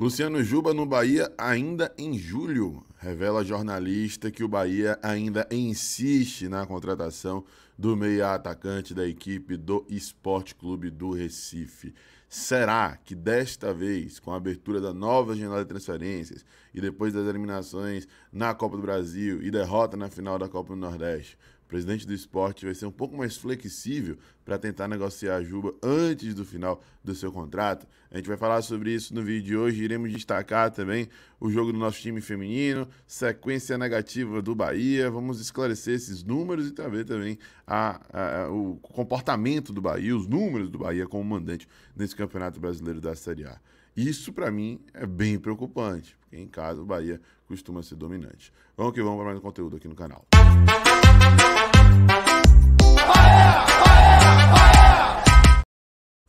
Luciano Juba no Bahia ainda em julho. Revela jornalista que o Bahia ainda insiste na contratação do meia atacante da equipe do Esporte Clube do Recife. Será que desta vez, com a abertura da nova janela de transferências e depois das eliminações na Copa do Brasil e derrota na final da Copa do Nordeste, presidente do esporte vai ser um pouco mais flexível para tentar negociar a Juba antes do final do seu contrato. A gente vai falar sobre isso no vídeo de hoje. Iremos destacar também o jogo do nosso time feminino, sequência negativa do Bahia. Vamos esclarecer esses números e trazer também a, a, o comportamento do Bahia, os números do Bahia como mandante nesse Campeonato Brasileiro da Série A. Isso, para mim, é bem preocupante, porque em casa o Bahia costuma ser dominante. Vamos que vamos para mais um conteúdo aqui no canal. Música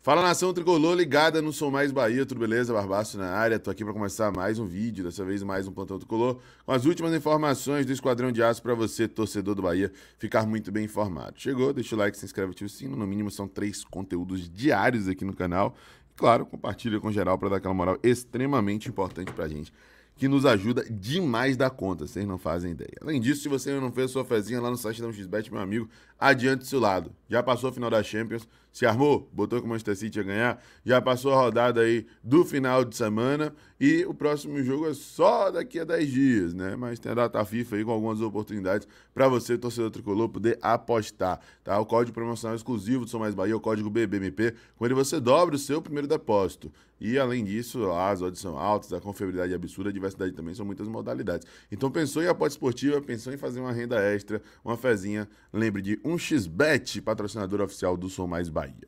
Fala nação tricolor ligada no Sou Mais Bahia, tudo beleza? Barbaço na área, tô aqui para começar mais um vídeo, dessa vez mais um plantão tricolor, com as últimas informações do Esquadrão de Aço para você, torcedor do Bahia, ficar muito bem informado. Chegou? Deixa o like, se inscreve, ativa o sino, no mínimo são três conteúdos diários aqui no canal. E, claro, compartilha com geral para dar aquela moral extremamente importante pra gente que nos ajuda demais da conta, vocês não fazem ideia. Além disso, se você ainda não fez sua fezinha lá no site da MXBet, meu amigo, adiante seu lado. Já passou a final da Champions, se armou, botou com o Manchester City a ganhar, já passou a rodada aí do final de semana e o próximo jogo é só daqui a 10 dias, né? Mas tem a data FIFA aí com algumas oportunidades para você, torcedor tricolor, poder apostar, tá? O código promocional exclusivo do São Mais Bahia, é o código BBMP, com ele você dobra o seu primeiro depósito. E além disso, as odds são altas, a confiabilidade é absurda, a diversidade também são muitas modalidades. Então pensou em aposta esportiva, pensou em fazer uma renda extra, uma fezinha, lembre de um com XBET, patrocinador oficial do Som Mais Bahia.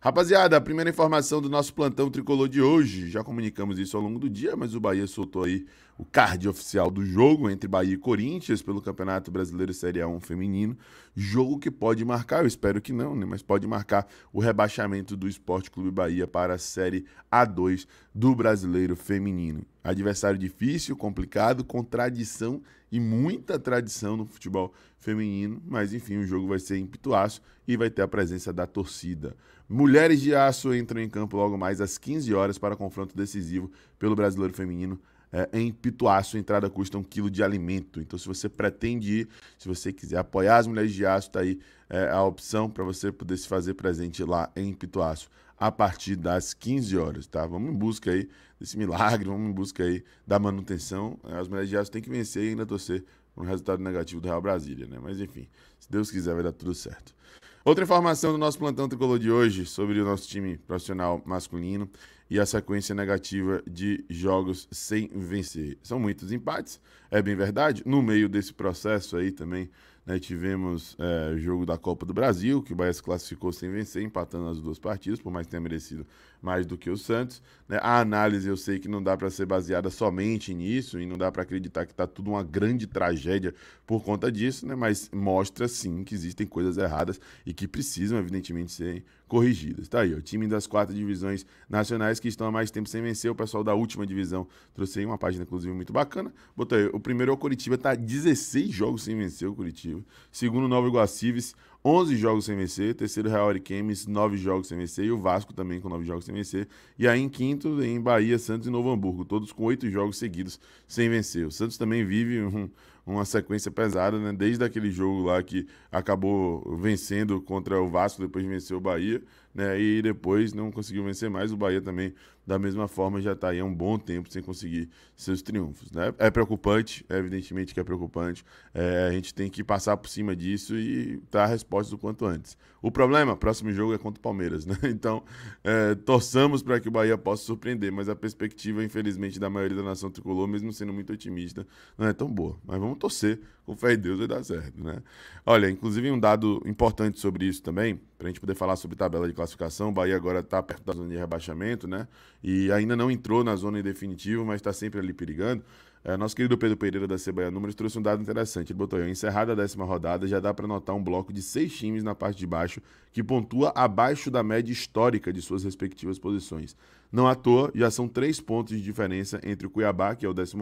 Rapaziada, a primeira informação do nosso plantão tricolor de hoje. Já comunicamos isso ao longo do dia, mas o Bahia soltou aí o card oficial do jogo entre Bahia e Corinthians pelo Campeonato Brasileiro Série A1 feminino. Jogo que pode marcar, eu espero que não, né? Mas pode marcar o rebaixamento do Esporte Clube Bahia para a Série A2 do Brasileiro Feminino. Adversário difícil, complicado, com tradição e muita tradição no futebol feminino, mas enfim, o jogo vai ser em Pituaço e vai ter a presença da torcida. Mulheres de Aço entram em campo logo mais às 15 horas para confronto decisivo pelo Brasileiro Feminino é, em Pituaço. A entrada custa um quilo de alimento. Então, se você pretende ir, se você quiser apoiar as mulheres de aço, está aí é, a opção para você poder se fazer presente lá em Pituaço a partir das 15 horas, tá? Vamos em busca aí desse milagre, vamos em busca aí da manutenção. É, as mulheres de aço têm que vencer e ainda torcer um resultado negativo do Real Brasília, né? Mas enfim, se Deus quiser vai dar tudo certo. Outra informação do nosso plantão tricolor de hoje sobre o nosso time profissional masculino e a sequência negativa de jogos sem vencer. São muitos empates, é bem verdade. No meio desse processo aí também né, tivemos é, jogo da Copa do Brasil, que o Bahia se classificou sem vencer, empatando as duas partidas, por mais que tenha merecido mais do que o Santos. Né. A análise eu sei que não dá para ser baseada somente nisso e não dá para acreditar que está tudo uma grande tragédia por conta disso, né, mas mostra sim que existem coisas erradas e que precisam, evidentemente, ser corrigidas. Tá aí, o time das quatro divisões nacionais que estão há mais tempo sem vencer. O pessoal da última divisão trouxe aí uma página, inclusive, muito bacana. Botei, o primeiro é o Curitiba, tá 16 jogos sem vencer o Curitiba. Segundo, o Nova Iguacives, 11 jogos sem vencer, terceiro Real Ariquemes, 9 jogos sem vencer, e o Vasco também com 9 jogos sem vencer. E aí em quinto, em Bahia, Santos e Novo Hamburgo, todos com 8 jogos seguidos sem vencer. O Santos também vive um, uma sequência pesada, né? Desde aquele jogo lá que acabou vencendo contra o Vasco, depois venceu o Bahia, né? E depois não conseguiu vencer mais. O Bahia também, da mesma forma, já está aí há um bom tempo sem conseguir seus triunfos, né? É preocupante, é evidentemente que é preocupante. É, a gente tem que passar por cima disso e dar resposta o quanto antes. O problema, próximo jogo é contra o Palmeiras, né? Então, é, torçamos para que o Bahia possa surpreender, mas a perspectiva, infelizmente, da maioria da nação tricolor, mesmo sendo muito otimista, não é tão boa. Mas vamos torcer, com fé em Deus vai dar certo, né? Olha, inclusive um dado importante sobre isso também para a gente poder falar sobre tabela de classificação. O Bahia agora está perto da zona de rebaixamento, né? E ainda não entrou na zona definitiva, mas está sempre ali perigando. É, nosso querido Pedro Pereira da Cebaia Números trouxe um dado interessante. Ele botou aí, encerrada a décima rodada, já dá para notar um bloco de seis times na parte de baixo que pontua abaixo da média histórica de suas respectivas posições. Não à toa, já são três pontos de diferença entre o Cuiabá, que é o 14,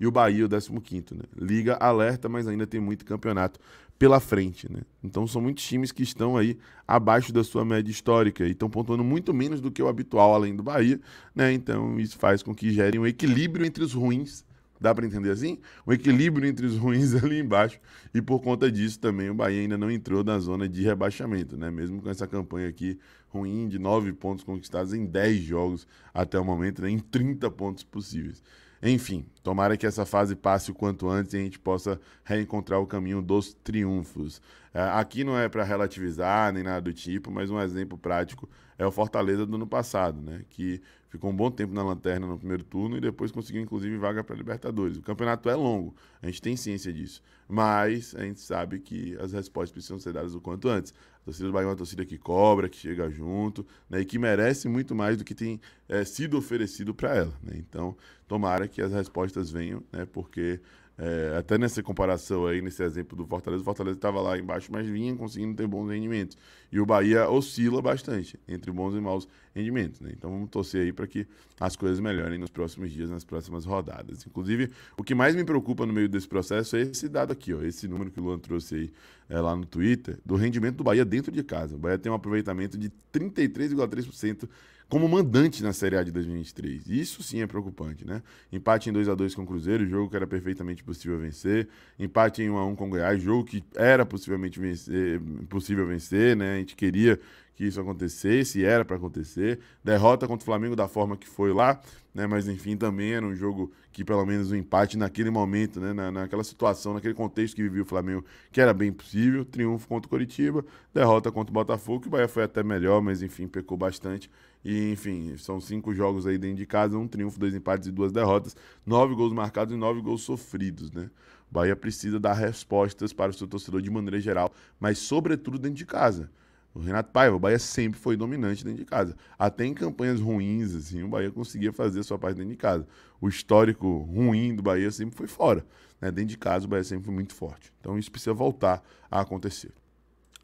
e o Bahia, o 15. Né? Liga alerta, mas ainda tem muito campeonato pela frente. Né? Então são muitos times que estão aí abaixo da sua média histórica e estão pontuando muito menos do que o habitual, além do Bahia. Né? Então isso faz com que gere um equilíbrio entre os ruins Dá para entender assim? O equilíbrio entre os ruins ali embaixo. E por conta disso também o Bahia ainda não entrou na zona de rebaixamento, né? Mesmo com essa campanha aqui ruim de 9 pontos conquistados em 10 jogos até o momento, né? em 30 pontos possíveis. Enfim, Tomara que essa fase passe o quanto antes e a gente possa reencontrar o caminho dos triunfos. É, aqui não é para relativizar nem nada do tipo, mas um exemplo prático é o Fortaleza do ano passado, né? que ficou um bom tempo na lanterna no primeiro turno e depois conseguiu inclusive vaga para Libertadores. O campeonato é longo, a gente tem ciência disso, mas a gente sabe que as respostas precisam ser dadas o quanto antes. A torcida do Bahia é uma torcida que cobra, que chega junto né? e que merece muito mais do que tem é, sido oferecido para ela. Né? Então, tomara que as respostas paulistas venham, né? Porque é, até nessa comparação aí, nesse exemplo do Fortaleza, o Fortaleza estava lá embaixo, mas vinha conseguindo ter bons rendimentos. E o Bahia oscila bastante entre bons e maus rendimentos. Né? Então vamos torcer aí para que as coisas melhorem nos próximos dias, nas próximas rodadas. Inclusive, o que mais me preocupa no meio desse processo é esse dado aqui, ó, esse número que o Luan trouxe aí é, lá no Twitter, do rendimento do Bahia dentro de casa. O Bahia tem um aproveitamento de 33,3% como mandante na Série A de 2023. Isso sim é preocupante, né? Empate em 2 a 2 com o Cruzeiro, jogo que era perfeitamente possível vencer. Empate em 1 a 1 com o Goiás, jogo que era possivelmente vencer, possível vencer, né? A gente queria que isso acontecesse, e era para acontecer. Derrota contra o Flamengo da forma que foi lá, né? Mas enfim, também era um jogo que pelo menos o um empate naquele momento, né? Na, naquela situação, naquele contexto que vivia o Flamengo, que era bem possível. Triunfo contra o Coritiba, derrota contra o Botafogo, que o Bahia foi até melhor, mas enfim, pecou bastante. E, enfim, são cinco jogos aí dentro de casa, um triunfo, dois empates e duas derrotas, nove gols marcados e nove gols sofridos, né? Bahia precisa dar respostas para o seu torcedor de maneira geral, mas sobretudo dentro de casa. O Renato Paiva, o Bahia sempre foi dominante dentro de casa. Até em campanhas ruins, assim, o Bahia conseguia fazer a sua parte dentro de casa. O histórico ruim do Bahia sempre foi fora. Né? Dentro de casa, o Bahia sempre foi muito forte. Então isso precisa voltar a acontecer.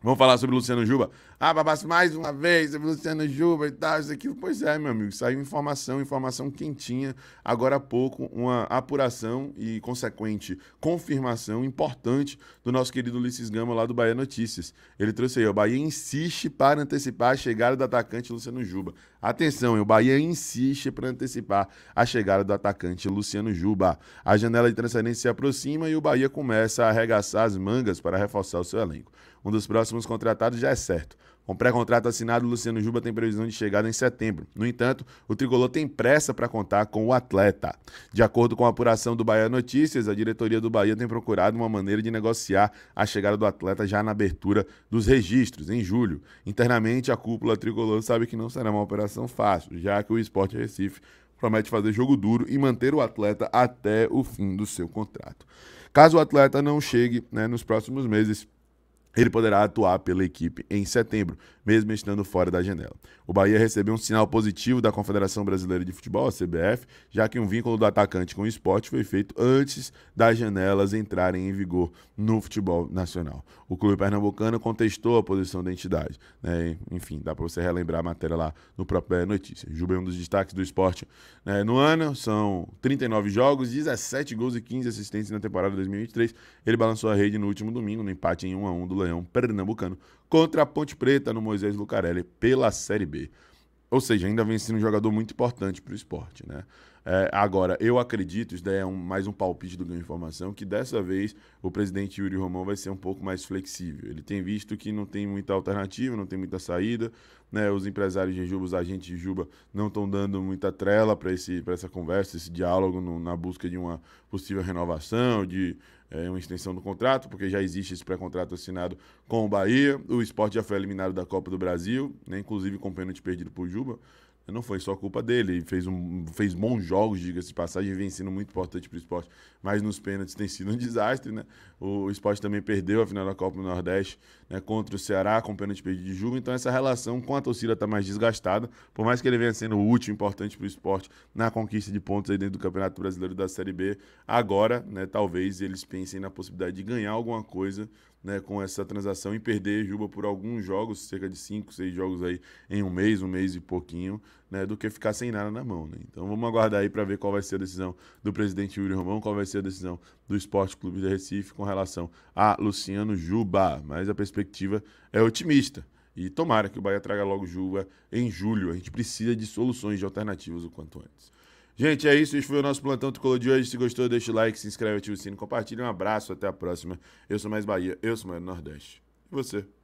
Vamos falar sobre o Luciano Juba? Ah, babás, mais uma vez, sobre o Luciano Juba e tal, isso aqui. Pois é, meu amigo, saiu informação, informação quentinha, agora há pouco, uma apuração e consequente confirmação importante do nosso querido Ulisses Gama lá do Bahia Notícias. Ele trouxe aí, o Bahia insiste para antecipar a chegada do atacante Luciano Juba. Atenção, o Bahia insiste para antecipar a chegada do atacante Luciano Juba. A janela de transferência se aproxima e o Bahia começa a arregaçar as mangas para reforçar o seu elenco. Um dos próximos próximos contratados já é certo. Com pré-contrato assinado, Luciano Juba tem previsão de chegada em setembro. No entanto, o tricolor tem pressa para contar com o atleta. De acordo com a apuração do Bahia Notícias, a diretoria do Bahia tem procurado uma maneira de negociar a chegada do atleta já na abertura dos registros, em julho. Internamente, a cúpula tricolor sabe que não será uma operação fácil, já que o Esporte Recife promete fazer jogo duro e manter o atleta até o fim do seu contrato. Caso o atleta não chegue né, nos próximos meses, ele poderá atuar pela equipe em setembro, mesmo estando fora da janela. O Bahia recebeu um sinal positivo da Confederação Brasileira de Futebol, a CBF, já que um vínculo do atacante com o esporte foi feito antes das janelas entrarem em vigor no futebol nacional. O clube pernambucano contestou a posição da entidade. Né? Enfim, dá para você relembrar a matéria lá no próprio Notícia. Juba é um dos destaques do esporte né? no ano. São 39 jogos, 17 gols e 15 assistências na temporada 2023. Ele balançou a rede no último domingo, no empate em 1 a 1 do Leão Pernambucano contra a Ponte Preta no Moisés Lucarelli pela Série B. Ou seja, ainda vem sendo um jogador muito importante para o esporte, né? É, agora, eu acredito, isso daí é um, mais um palpite do Ganho de Informação, que dessa vez o presidente Yuri Romão vai ser um pouco mais flexível. Ele tem visto que não tem muita alternativa, não tem muita saída, né, os empresários de Juba, os agentes de Juba, não estão dando muita trela para essa conversa, esse diálogo no, na busca de uma possível renovação, de é, uma extensão do contrato, porque já existe esse pré-contrato assinado com o Bahia. O esporte já foi eliminado da Copa do Brasil, né, inclusive com o pênalti perdido por Juba não foi só culpa dele. Ele fez, um, fez bons jogos, diga-se de passagem, vem sendo muito importante para o esporte. Mas nos pênaltis tem sido um desastre, né? O, o esporte também perdeu a final da Copa do Nordeste né, contra o Ceará, com pênalti perdido de jogo. Então essa relação com a torcida está mais desgastada. Por mais que ele venha sendo útil, importante para o esporte na conquista de pontos aí dentro do Campeonato Brasileiro da Série B, agora, né, talvez eles pensem na possibilidade de ganhar alguma coisa né, com essa transação e perder Juba por alguns jogos, cerca de 5, 6 jogos aí em um mês, um mês e pouquinho, né, do que ficar sem nada na mão. Né? Então vamos aguardar aí para ver qual vai ser a decisão do presidente Yuri Romão, qual vai ser a decisão do Esporte Clube de Recife com relação a Luciano Juba. Mas a perspectiva é otimista. E tomara que o Bahia traga logo Juba em julho. A gente precisa de soluções, de alternativas o quanto antes. Gente, é isso. Esse foi o nosso plantão tricolor de hoje. Se gostou, deixa o like, se inscreve, ativa o sino, compartilha. Um abraço, até a próxima. Eu sou mais Bahia, eu sou mais Nordeste. E você?